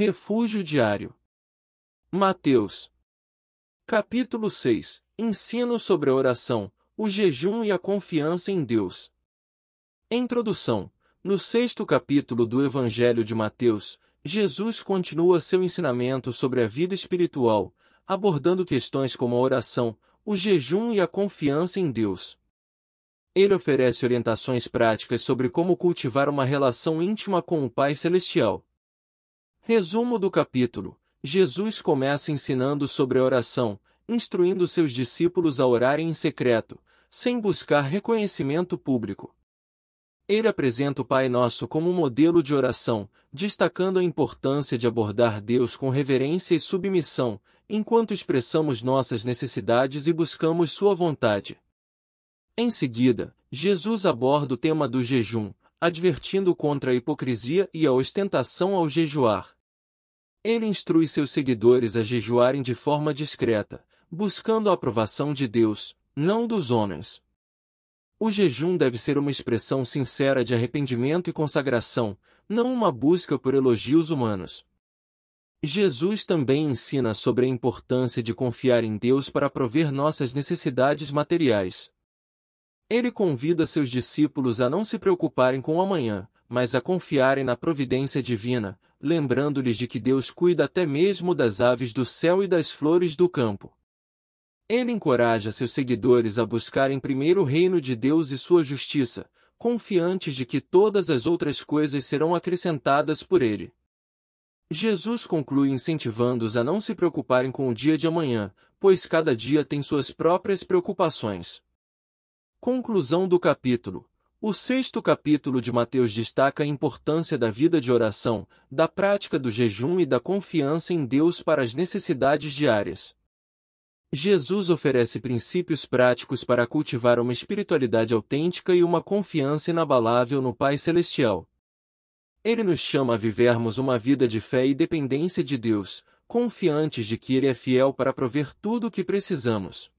Refúgio diário. Mateus. Capítulo 6. Ensino sobre a oração, o jejum e a confiança em Deus. Introdução. No sexto capítulo do Evangelho de Mateus, Jesus continua seu ensinamento sobre a vida espiritual, abordando questões como a oração, o jejum e a confiança em Deus. Ele oferece orientações práticas sobre como cultivar uma relação íntima com o Pai Celestial. Resumo do capítulo: Jesus começa ensinando sobre a oração, instruindo seus discípulos a orarem em secreto, sem buscar reconhecimento público. Ele apresenta o Pai Nosso como um modelo de oração, destacando a importância de abordar Deus com reverência e submissão, enquanto expressamos nossas necessidades e buscamos Sua vontade. Em seguida, Jesus aborda o tema do jejum, advertindo contra a hipocrisia e a ostentação ao jejuar. Ele instrui seus seguidores a jejuarem de forma discreta, buscando a aprovação de Deus, não dos homens. O jejum deve ser uma expressão sincera de arrependimento e consagração, não uma busca por elogios humanos. Jesus também ensina sobre a importância de confiar em Deus para prover nossas necessidades materiais. Ele convida seus discípulos a não se preocuparem com o amanhã, mas a confiarem na providência divina, lembrando-lhes de que Deus cuida até mesmo das aves do céu e das flores do campo. Ele encoraja seus seguidores a buscarem primeiro o reino de Deus e sua justiça, confiantes de que todas as outras coisas serão acrescentadas por ele. Jesus conclui incentivando-os a não se preocuparem com o dia de amanhã, pois cada dia tem suas próprias preocupações. Conclusão do capítulo o sexto capítulo de Mateus destaca a importância da vida de oração, da prática do jejum e da confiança em Deus para as necessidades diárias. Jesus oferece princípios práticos para cultivar uma espiritualidade autêntica e uma confiança inabalável no Pai Celestial. Ele nos chama a vivermos uma vida de fé e dependência de Deus, confiantes de que Ele é fiel para prover tudo o que precisamos.